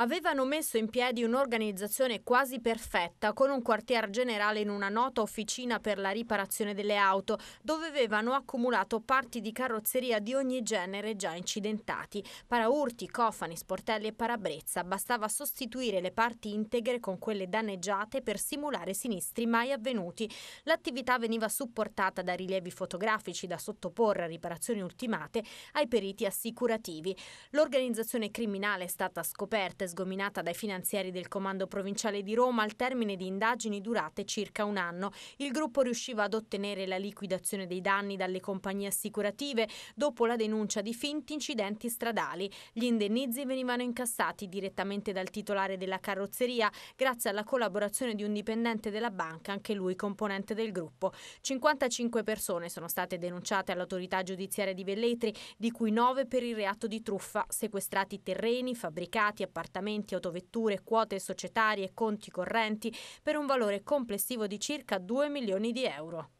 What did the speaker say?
avevano messo in piedi un'organizzazione quasi perfetta con un quartier generale in una nota officina per la riparazione delle auto dove avevano accumulato parti di carrozzeria di ogni genere già incidentati, paraurti, cofani, sportelli e parabrezza. Bastava sostituire le parti integre con quelle danneggiate per simulare sinistri mai avvenuti. L'attività veniva supportata da rilievi fotografici da sottoporre a riparazioni ultimate ai periti assicurativi. L'organizzazione criminale è stata scoperta sgominata dai finanzieri del Comando Provinciale di Roma al termine di indagini durate circa un anno. Il gruppo riusciva ad ottenere la liquidazione dei danni dalle compagnie assicurative dopo la denuncia di finti incidenti stradali. Gli indennizi venivano incassati direttamente dal titolare della carrozzeria grazie alla collaborazione di un dipendente della banca, anche lui componente del gruppo. 55 persone sono state denunciate all'autorità giudiziaria di Velletri, di cui 9 per il reato di truffa, sequestrati terreni, fabbricati, appartamenti appartamenti, autovetture, quote societarie, e conti correnti, per un valore complessivo di circa 2 milioni di euro.